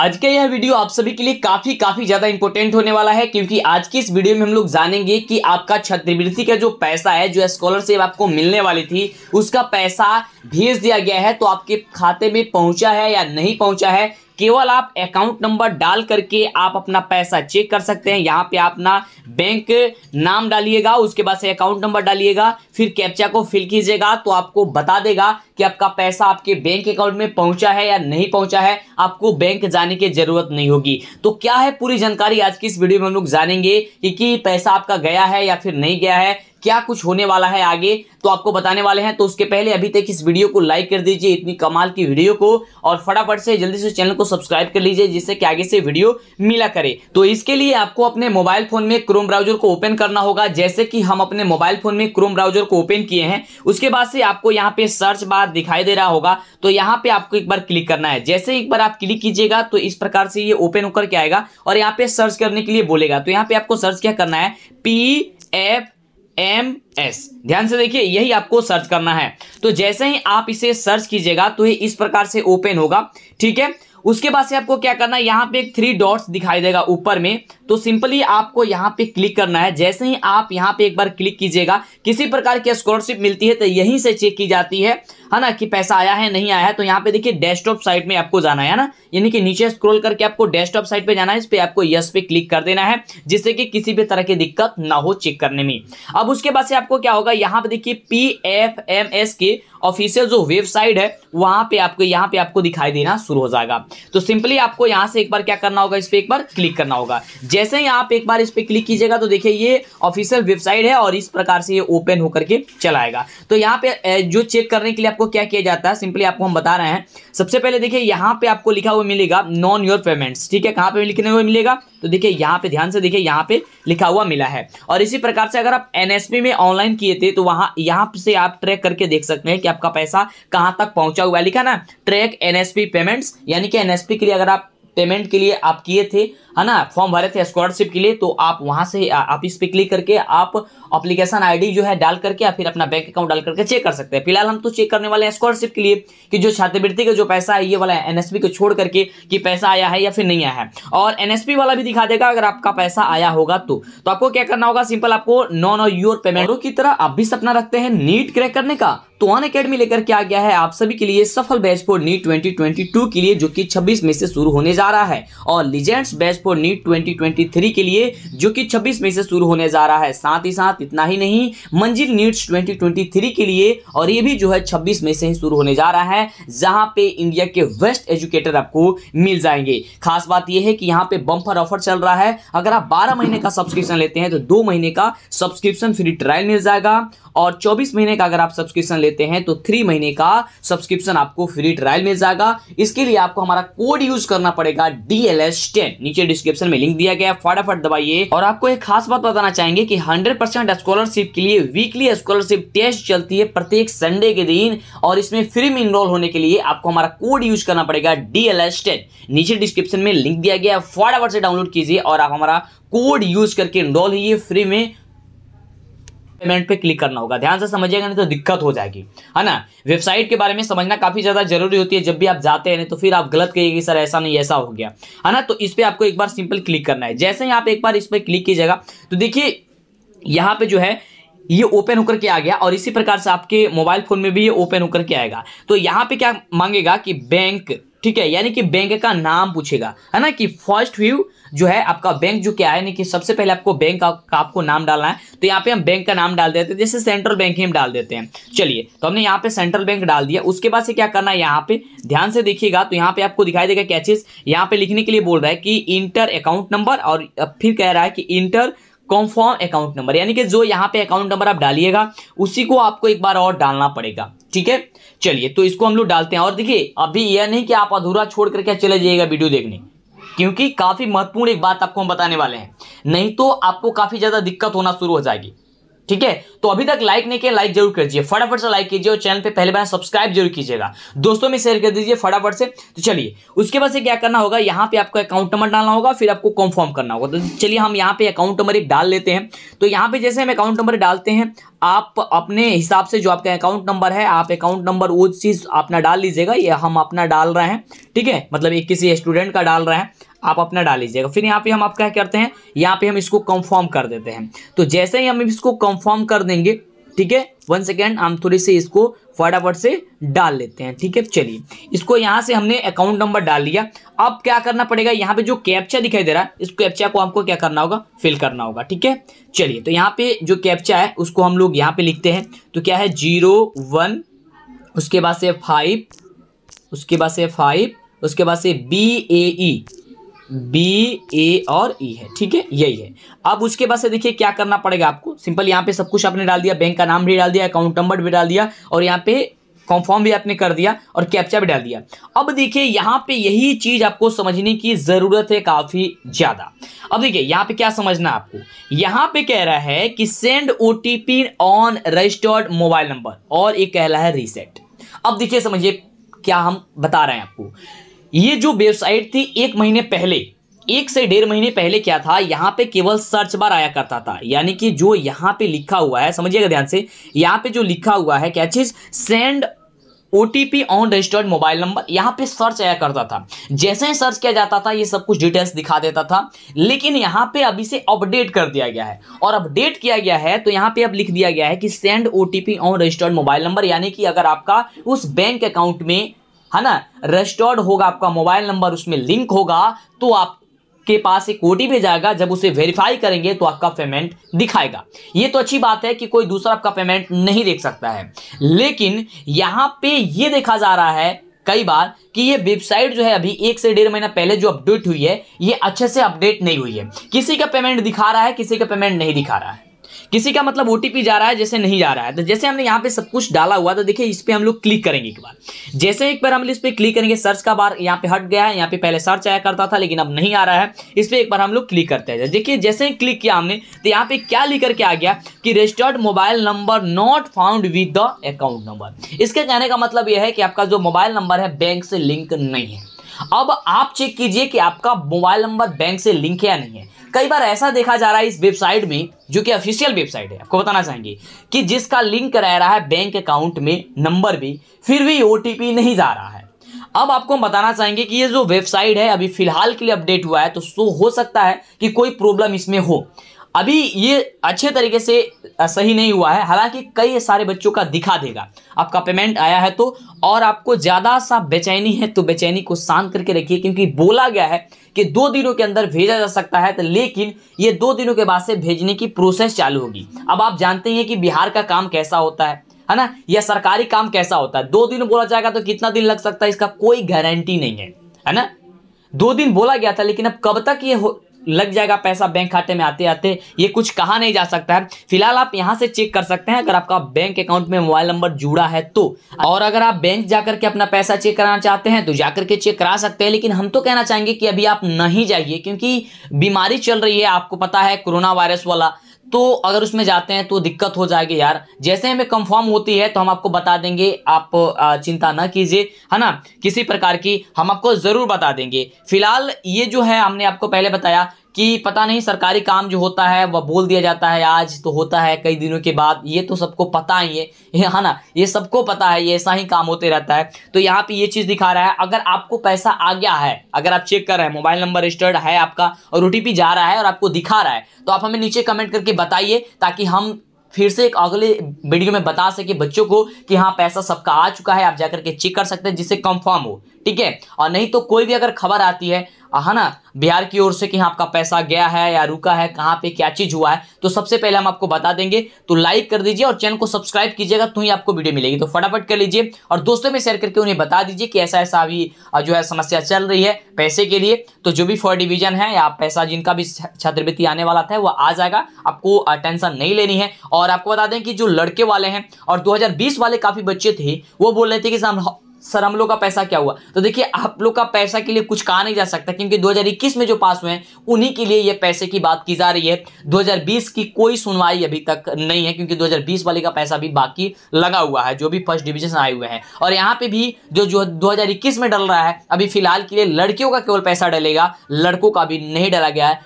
आज का यह वीडियो आप सभी के लिए काफी काफी ज्यादा इंपॉर्टेंट होने वाला है क्योंकि आज की इस वीडियो में हम लोग जानेंगे कि आपका छात्रवृत्ति का जो पैसा है जो स्कॉलरशिप आपको मिलने वाली थी उसका पैसा भेज दिया गया है तो आपके खाते में पहुंचा है या नहीं पहुंचा है केवल आप अकाउंट नंबर डाल करके आप अपना पैसा चेक कर सकते हैं यहाँ पे आप अपना बैंक नाम डालिएगा उसके बाद से अकाउंट नंबर डालिएगा फिर कैप्चा को फिल कीजिएगा तो आपको बता देगा कि आपका पैसा आपके बैंक अकाउंट में पहुंचा है या नहीं पहुंचा है आपको बैंक जाने की जरूरत नहीं होगी तो क्या है पूरी जानकारी आज की इस वीडियो में हम लोग जानेंगे कि, कि पैसा आपका गया है या फिर नहीं गया है क्या कुछ होने वाला है आगे तो आपको बताने वाले हैं तो उसके पहले अभी तक इस वीडियो को लाइक कर दीजिए इतनी कमाल की वीडियो को और फटाफट से जल्दी से चैनल को सब्सक्राइब कर लीजिए जिससे कि आगे से वीडियो मिला करे तो इसके लिए आपको अपने मोबाइल फोन में क्रोम ब्राउजर को ओपन करना होगा जैसे कि हम अपने मोबाइल फोन में क्रोम ब्राउजर को ओपन किए हैं उसके बाद से आपको यहाँ पे सर्च बार दिखाई दे रहा होगा तो यहाँ पे आपको एक बार क्लिक करना है जैसे एक बार आप क्लिक कीजिएगा तो इस प्रकार से ये ओपन होकर के आएगा और यहाँ पे सर्च करने के लिए बोलेगा तो यहाँ पे आपको सर्च क्या करना है पी एफ एम एस ध्यान से देखिए यही आपको सर्च करना है तो जैसे ही आप इसे सर्च कीजिएगा तो ये इस प्रकार से ओपन होगा ठीक है उसके बाद से आपको क्या करना है यहाँ पे थ्री डॉट्स दिखाई देगा ऊपर में तो सिंपली आपको यहाँ पे क्लिक करना है जैसे ही आप यहाँ पे एक बार क्लिक कीजिएगा किसी प्रकार की स्कॉलरशिप मिलती है तो यहीं से चेक की जाती है है ना कि पैसा आया है नहीं आया है तो यहाँ पे देखिए डेस्कटॉप साइट में आपको जाना है ना यानी कि नीचे स्क्रोल करके आपको डेस्कटॉप साइट पे जाना है इस पर आपको यस पे क्लिक कर देना है जिससे कि किसी भी तरह की दिक्कत ना हो चेक करने में अब उसके बाद से आपको क्या होगा यहाँ पे देखिए पी एफ एम एस के ऑफिशियल जो वेबसाइट है वहां पे आपको यहाँ पे आपको दिखाई देना शुरू हो जाएगा तो सिंपली आपको यहाँ से एक बार क्या करना होगा इस पर एक बार क्लिक करना होगा जैसे ही आप एक बार इस पर क्लिक कीजिएगा तो देखिए ये ऑफिशियल वेबसाइट है और इस प्रकार से ये ओपन होकर के चलाएगा तो यहाँ पे जो चेक करने के लिए आपको क्या किया जाता है सिंपली आपको हम बता रहे हैं सबसे पहले देखिए यहाँ पे आपको लिखा हुआ मिलेगा नॉन योर पेमेंट्स ठीक है कहाँ पे लिखने हुए मिलेगा तो देखिए यहाँ पे ध्यान से देखिए यहाँ पे लिखा हुआ मिला है और इसी प्रकार से अगर आप एनएसपी में ऑनलाइन किए थे तो वहाँ यहाँ से आप ट्रैक करके देख सकते हैं कि आपका पैसा कहां तक पहुंचा हुआ है लिखा ना ट्रैक एनएसपी पेमेंट्स यानी कि एनएसपी के लिए अगर आप पेमेंट के लिए आप किए थे है ना फॉर्म भरे थे स्कॉलरशिप के लिए तो आप वहां से आप इस पर क्लिक करके आप अप्लीकेशन आईडी जो है डाल करके या फिर अपना बैंक अकाउंट डाल करके चेक कर सकते हैं फिलहाल हम तो चेक करने वाले हैं स्कॉलरशिप के लिए कि जो छात्रवृत्ति का जो पैसा है ये वाला एनएसपी को छोड़ करके कि पैसा आया है या फिर नहीं आया है और एनएसपी वाला भी दिखा देगा अगर आपका पैसा आया होगा तो, तो आपको क्या करना होगा सिंपल आपको नॉन और योर पेमेंटों की तरह आप भी सपना रखते हैं नीट क्रैक करने का तो वन अकेडमी लेकर के आ गया है आप सभी के लिए सफल बैच फॉर नीट 2022 के लिए जो कि 26 में से शुरू होने जा रहा है और लीजेंड्स बैच फॉर नीट 2023 के लिए जो कि 26 में से शुरू होने जा रहा है साथ ही साथ इतना ही नहीं मंजिल नीट्स 2023 के लिए और ये भी जो है छब्बीस में से ही शुरू होने जा रहा है जहां पे इंडिया के बेस्ट एजुकेटर आपको मिल जाएंगे खास बात यह है कि यहाँ पे बम्पर ऑफर चल रहा है अगर आप बारह महीने का सब्सक्रिप्शन लेते हैं तो दो महीने का सब्सक्रिप्शन फ्री ट्रायल मिल जाएगा और चौबीस महीने का अगर आप सब्सक्रिप्शन लेते लेते हैं तो थ्री महीने का सब्सक्रिप्शन आपको फ्री ट्रायल मिल जाएगा इसके लिए आपको हमारा कोड यूज करना पड़ेगा डीएलएस टेन नीचे डिस्क्रिप्शन में लिंक दिया गया फटाफट दबाइए और आपको एक खास बात बताना चाहेंगे कि हंड्रेड स्कॉलरशिप के लिए वीकली स्कॉलरशिप टेस्ट चलती है प्रत्येक संडे के दिन और इसमें फ्री में इनरोल होने के लिए आपको हमारा कोड यूज करना पड़ेगा डीएलएस टेन नीचे डिस्क्रिप्शन में लिंक दिया गया फटाफट से डाउनलोड कीजिए और आप हमारा कोड यूज करके इनरोल होइए फ्री में पेमेंट पे क्लिक करना होगा ध्यान से समझिएगा नहीं तो दिक्कत हो जाएगी है ना वेबसाइट के बारे में समझना काफ़ी ज़्यादा जरूरी होती है जब भी आप जाते हैं तो फिर आप गलत कहिएगी सर ऐसा नहीं ऐसा हो गया है ना तो इस पर आपको एक बार सिंपल क्लिक करना है जैसे ही आप एक बार इस पर क्लिक कीजिएगा तो देखिए यहाँ पे जो है ये ओपन होकर के आ गया और इसी प्रकार से आपके मोबाइल फोन में भी ये ओपन होकर के आएगा तो यहाँ पे क्या मांगेगा कि बैंक ठीक है यानी कि बैंक का नाम पूछेगा है ना कि फर्स्ट व्यू जो है आपका बैंक जो क्या है कि सबसे पहले आपको बैंक का, का आपको नाम डालना है तो यहाँ पे हम बैंक का नाम डाल देते हैं जैसे सेंट्रल बैंक ही हम डाल देते हैं चलिए तो हमने यहाँ पे सेंट्रल बैंक डाल दिया उसके बाद से क्या करना है यहाँ पे ध्यान से देखिएगा तो यहाँ पे आपको दिखाई देगा क्या चीज़ यहाँ पे लिखने के लिए बोल रहा है कि इंटर अकाउंट नंबर और फिर कह रहा है कि इंटर कॉन्फर्म अकाउंट नंबर यानी कि जो यहाँ पे अकाउंट नंबर आप डालिएगा उसी को आपको एक बार और डालना पड़ेगा ठीक है चलिए तो इसको हम लोग डालते हैं और देखिए अभी यह नहीं कि आप अधूरा छोड़ करके चले जाइएगा वीडियो देखने क्योंकि काफ़ी महत्वपूर्ण एक बात आपको हम बताने वाले हैं नहीं तो आपको काफ़ी ज़्यादा दिक्कत होना शुरू हो जाएगी ठीक है तो अभी तक लाइक नहीं किया लाइक जरूर दीजिए फटाफट से लाइक कीजिए और चैनल पे पहले बार सब्सक्राइब जरूर कीजिएगा दोस्तों में शेयर कर दीजिए फटाफट से तो चलिए उसके बाद से क्या करना होगा यहाँ पे आपको अकाउंट नंबर डालना होगा फिर आपको कंफर्म करना होगा तो चलिए हम यहाँ पे अकाउंट नंबर एक डाल लेते हैं तो यहाँ पे जैसे हम अकाउंट नंबर डालते हैं आप अपने हिसाब से जो आपका अकाउंट नंबर है आप अकाउंट नंबर वो चीज़ अपना डाल लीजिएगा ये हम अपना डाल रहे हैं ठीक है मतलब एक किसी स्टूडेंट का डाल रहे हैं आप अपना डाल लीजिएगा फिर यहाँ पे हम आप क्या करते हैं यहाँ पे हम इसको कंफर्म कर देते हैं तो जैसे ही हम इसको कंफर्म कर देंगे ठीक है वन सेकेंड हम थोड़ी से इसको फटाफट से डाल लेते हैं ठीक है चलिए इसको यहाँ से हमने अकाउंट नंबर डाल लिया अब क्या करना पड़ेगा यहाँ पे जो कैप्चा दिखाई दे रहा है इस कैप्चा को हमको क्या करना होगा फिल करना होगा ठीक है चलिए तो यहाँ पे जो कैप्चा है उसको हम लोग यहाँ पे लिखते हैं तो क्या है जीरो वन उसके बाद से फाइव उसके बाद से फाइव उसके बाद से बी ए ई बी ए और ई e है ठीक है यही है अब उसके बाद से देखिए क्या करना पड़ेगा आपको सिंपल यहाँ पे सब कुछ आपने डाल दिया बैंक का नाम भी डाल दिया अकाउंट नंबर भी डाल दिया और यहाँ पे कॉन्फॉर्म भी आपने कर दिया और कैप्चा भी डाल दिया अब देखिए यहाँ पे यही चीज आपको समझने की जरूरत है काफी ज्यादा अब देखिए यहाँ पे क्या समझना आपको यहाँ पे कह रहा है कि send O on registered mobile number और ये कह रहा है रीसेट अब देखिए समझिए क्या हम बता रहे हैं आपको ये जो वेबसाइट थी एक महीने पहले एक से डेढ़ महीने पहले क्या था यहाँ पे केवल सर्च बार आया करता था यानी कि जो यहाँ पे लिखा हुआ है समझिएगा ध्यान से यहाँ पे जो लिखा हुआ है क्या चीज send O T P on registered mobile number यहाँ पे सर्च आया करता था जैसे ही सर्च किया जाता था ये सब कुछ डिटेल्स दिखा देता था लेकिन यहाँ पे अभी से अपडेट कर दिया गया है और अपडेट किया गया है तो यहाँ पे अब लिख दिया गया है कि send O T P on registered mobile number यानी कि अगर आपका उस बैंक अकाउंट में है ना रजिस्टर्ड होगा आपका मोबाइल नंबर उसमें लिंक होगा तो आप के पास एक ओटीपी जाएगा जब उसे वेरीफाई करेंगे तो आपका पेमेंट दिखाएगा ये तो अच्छी बात है कि कोई दूसरा आपका पेमेंट नहीं देख सकता है लेकिन यहां पे ये देखा जा रहा है कई बार कि ये वेबसाइट जो है अभी एक से डेढ़ महीना पहले जो अपडेट हुई है ये अच्छे से अपडेट नहीं हुई है किसी का पेमेंट दिखा रहा है किसी का पेमेंट नहीं दिखा रहा है किसी का मतलब ओटीपी जा रहा है जैसे नहीं जा रहा है तो जैसे हमने यहाँ पे सब कुछ डाला हुआ तो देखिए इस पर हम लोग क्लिक करेंगे एक बार जैसे एक बार हम इस पर क्लिक करेंगे सर्च का बार यहाँ पे हट गया है यहाँ पे पहले सर्च आया करता था लेकिन अब नहीं आ रहा है इस पर एक बार हम लोग क्लिक करते हैं देखिए जैसे ही क्लिक किया हमने तो यहाँ पे क्या लिख करके आ गया कि registered mobile number not found with the account number इसके कहने का मतलब यह है कि आपका जो मोबाइल नंबर है बैंक से लिंक नहीं है अब आप चेक कीजिए कि आपका मोबाइल नंबर बैंक से लिंक है या नहीं है कई बार ऐसा देखा जा रहा है इस वेबसाइट में जो कि ऑफिशियल वेबसाइट है आपको बताना चाहेंगे कि जिसका लिंक रह रहा है बैंक अकाउंट में नंबर भी फिर भी ओ नहीं जा रहा है अब आपको हम बताना चाहेंगे कि ये जो वेबसाइट है अभी फिलहाल के लिए अपडेट हुआ है तो सो हो सकता है कि कोई प्रॉब्लम इसमें हो अभी ये अच्छे तरीके से सही नहीं हुआ है हालांकि कई सारे बच्चों का दिखा देगा आपका पेमेंट आया है तो और आपको ज़्यादा सा बेचैनी है तो बेचैनी को शांत करके रखिए क्योंकि बोला गया है कि दो दिनों के अंदर भेजा जा सकता है तो लेकिन ये दो दिनों के बाद से भेजने की प्रोसेस चालू होगी अब आप जानते हैं कि बिहार का काम कैसा होता है है ना या सरकारी काम कैसा होता है दो दिन बोला जाएगा तो कितना दिन लग सकता है इसका कोई गारंटी नहीं है है ना दो दिन बोला गया था लेकिन अब कब तक ये लग जाएगा पैसा बैंक खाते में आते आते ये कुछ कहा नहीं जा सकता है फिलहाल आप यहाँ से चेक कर सकते हैं अगर आपका बैंक अकाउंट में मोबाइल नंबर जुड़ा है तो और अगर आप बैंक जाकर के अपना पैसा चेक कराना चाहते हैं तो जाकर के चेक करा सकते हैं लेकिन हम तो कहना चाहेंगे कि अभी आप नहीं जाइए क्योंकि बीमारी चल रही है आपको पता है कोरोना वायरस वाला तो अगर उसमें जाते हैं तो दिक्कत हो जाएगी यार जैसे हमें कंफर्म होती है तो हम आपको बता देंगे आप चिंता ना कीजिए है ना किसी प्रकार की हम आपको ज़रूर बता देंगे फिलहाल ये जो है हमने आपको पहले बताया कि पता नहीं सरकारी काम जो होता है वह बोल दिया जाता है आज तो होता है कई दिनों के बाद ये तो सबको पता ही है है हाँ ना ये सबको पता है ये ऐसा ही काम होते रहता है तो यहाँ पे ये चीज़ दिखा रहा है अगर आपको पैसा आ गया है अगर आप चेक कर रहे हैं मोबाइल नंबर रजिस्टर्ड है आपका और ओ जा रहा है और आपको दिखा रहा है तो आप हमें नीचे कमेंट करके बताइए ताकि हम फिर से एक अगले वीडियो में बता सके बच्चों को कि हाँ पैसा सबका आ चुका है आप जाकर के चेक कर सकते हैं जिससे कंफर्म हो ठीक है और नहीं तो कोई भी अगर खबर आती है है ना बिहार की ओर से कि हाँ, आपका पैसा गया है या रुका है कहाँ पे क्या चीज़ हुआ है तो सबसे पहले हम आपको बता देंगे तो लाइक कर दीजिए और चैनल को सब्सक्राइब कीजिएगा तो ही आपको वीडियो मिलेगी तो फटाफट कर लीजिए और दोस्तों में शेयर करके उन्हें बता दीजिए कि ऐसा ऐसा अभी जो है समस्या चल रही है पैसे के लिए तो जो भी फॉर डिविजन है या पैसा जिनका भी छात्रवृत्ति आने वाला था वो आ जाएगा आपको टेंशन नहीं लेनी है और आपको बता दें कि जो लड़के वाले हैं और दो वाले काफ़ी बच्चे थे वो बोल रहे थे कि सर हम लोग का पैसा क्या हुआ तो देखिए आप लोग का पैसा के लिए कुछ कहा नहीं जा सकता क्योंकि 2021 में जो पास हुए हैं उन्हीं के लिए ये पैसे की बात की जा रही है 2020 की कोई सुनवाई अभी तक नहीं है क्योंकि 2020 वाले का पैसा भी बाकी लगा हुआ है जो भी फर्स्ट डिविजन आए हुए हैं और यहाँ पे भी जो जो दो में डल रहा है अभी फिलहाल के लिए लड़कियों का केवल पैसा डलेगा लड़कों का भी नहीं डाला गया है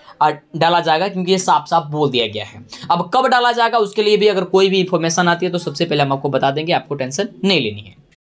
डाला जाएगा क्योंकि ये साफ साफ बोल दिया गया है अब कब डाला जाएगा उसके लिए भी अगर कोई भी इंफॉर्मेशन आती है तो सबसे पहले हम आपको बता देंगे आपको टेंशन नहीं लेनी है